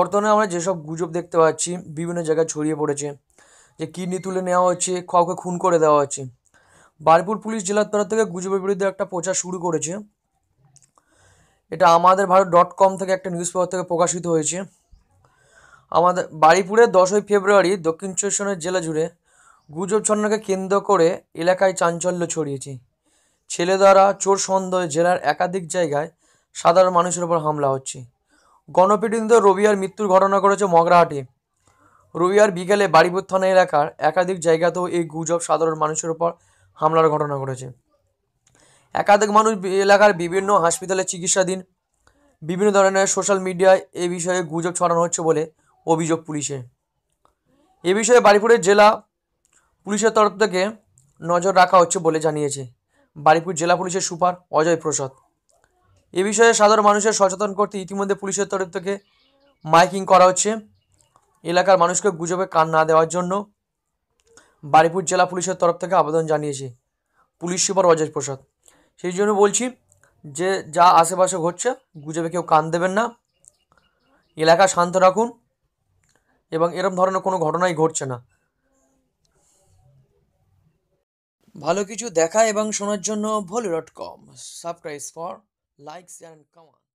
বর্তমানে আমরা যেসব গুজব দেখতে পাচ্ছি বিভিন্ন জায়গায় ছড়িয়ে পড়েছে যে কিডনি তুলে নেওয়া হচ্ছে কাউকে খুন করে দেওয়া হচ্ছে বারপুর পুলিশ জেলার তরফ থেকে গুজবের বিরুদ্ধে একটা প্রচার শুরু করেছে এটা আমাদের ভারত ডট কম থেকে একটা নিউজ পেপার থেকে প্রকাশিত হয়েছে আমাদের বারিপুরে দশই ফেব্রুয়ারি দক্ষিণ চব্বিশ জেলা জুড়ে গুজব ছন্নকে কেন্দ্র করে এলাকায় চাঞ্চল্য ছড়িয়েছে ছেলে দ্বারা চোর সন্দেহে জেলার একাধিক জায়গায় সাধারণ মানুষের ওপর হামলা হচ্ছে গণপীড়িত রবিয়ার মৃত্যুর ঘটনা ঘটেছে মগরাহাটে রবিয়ার বিকেলে বাড়িপুর থানা এলাকার একাধিক জায়গাতেও এই গুজব সাধারণ মানুষের ওপর হামলার ঘটনা ঘটেছে একাধিক মানুষ এলাকার বিভিন্ন হাসপাতালে চিকিৎসাধীন বিভিন্ন ধরনের সোশ্যাল মিডিয়ায় এ বিষয়ে গুজব ছড়ানো হচ্ছে বলে অভিযোগ পুলিশে এ বিষয়ে বাড়িপুরের জেলা পুলিশের তরফ থেকে নজর রাখা হচ্ছে বলে জানিয়েছে বাড়িপুর জেলা পুলিশের সুপার অজয় প্রসাদ এ বিষয়ে সাধারণ মানুষের সচেতন করতে ইতিমধ্যে পুলিশের তরফ থেকে মাইকিং করা হচ্ছে এলাকার মানুষকে গুজবে কান না দেওয়ার জন্য বারিপুর জেলা পুলিশের তরফ থেকে আবেদন জানিয়েছে পুলিশ সুপার অজয় প্রসাদ সেই জন্য বলছি যে যা আশেপাশে ঘটছে গুজবে কেউ কান দেবেন না এলাকা শান্ত রাখুন এবং এরম ধরনের কোনো ঘটনাই ঘটছে না ভালো কিছু দেখা এবং শোনার জন্য volley dot com subscribe for Likes and comments.